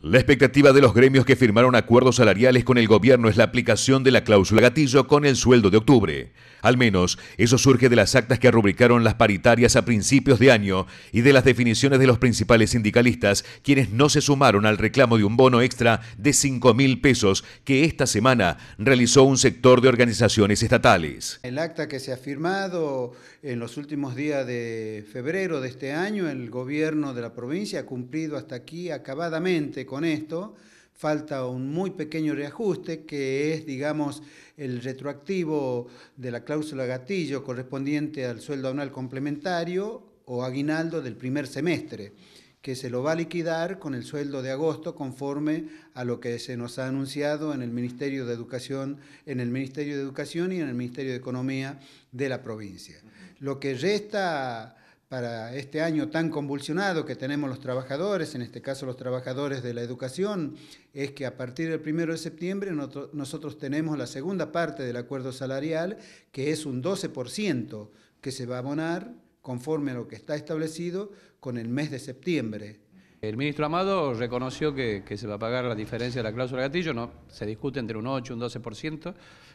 La expectativa de los gremios que firmaron acuerdos salariales con el gobierno es la aplicación de la cláusula gatillo con el sueldo de octubre. Al menos, eso surge de las actas que rubricaron las paritarias a principios de año y de las definiciones de los principales sindicalistas, quienes no se sumaron al reclamo de un bono extra de 5 mil pesos que esta semana realizó un sector de organizaciones estatales. El acta que se ha firmado en los últimos días de febrero de este año, el gobierno de la provincia ha cumplido hasta aquí acabadamente con esto. Falta un muy pequeño reajuste que es, digamos, el retroactivo de la cláusula gatillo correspondiente al sueldo anual complementario o aguinaldo del primer semestre, que se lo va a liquidar con el sueldo de agosto conforme a lo que se nos ha anunciado en el Ministerio de Educación, en el Ministerio de Educación y en el Ministerio de Economía de la provincia. Lo que resta para este año tan convulsionado que tenemos los trabajadores, en este caso los trabajadores de la educación, es que a partir del primero de septiembre nosotros tenemos la segunda parte del acuerdo salarial, que es un 12% que se va a abonar conforme a lo que está establecido con el mes de septiembre. El ministro Amado reconoció que, se va a pagar la diferencia de la cláusula de gatillo, no, se discute entre un 8 y un 12%,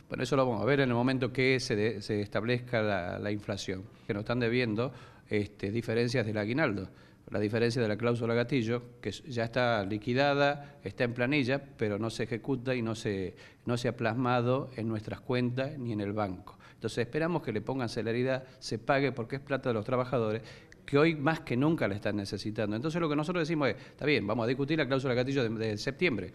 pero eso lo vamos a ver en el momento que se, establezca la, la inflación, que nos están debiendo este, diferencias del aguinaldo. La diferencia de la cláusula gatillo, que ya está liquidada, está en planilla, pero no se ejecuta y no se, no se ha plasmado en nuestras cuentas ni en el banco. Entonces esperamos que le pongan celeridad, se pague porque es plata de los trabajadores, que hoy más que nunca la están necesitando. Entonces lo que nosotros decimos es, está bien, vamos a discutir la cláusula gatillo de, de septiembre.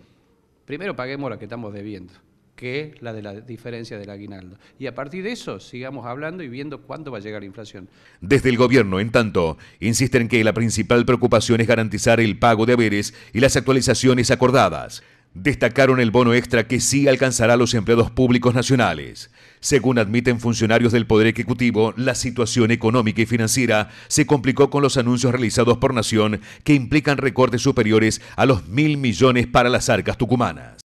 Primero paguemos la que estamos debiendo que la de la diferencia del aguinaldo. Y a partir de eso, sigamos hablando y viendo cuándo va a llegar la inflación. Desde el gobierno, en tanto, insisten que la principal preocupación es garantizar el pago de haberes y las actualizaciones acordadas. Destacaron el bono extra que sí alcanzará a los empleados públicos nacionales. Según admiten funcionarios del Poder Ejecutivo, la situación económica y financiera se complicó con los anuncios realizados por Nación que implican recortes superiores a los mil millones para las arcas tucumanas.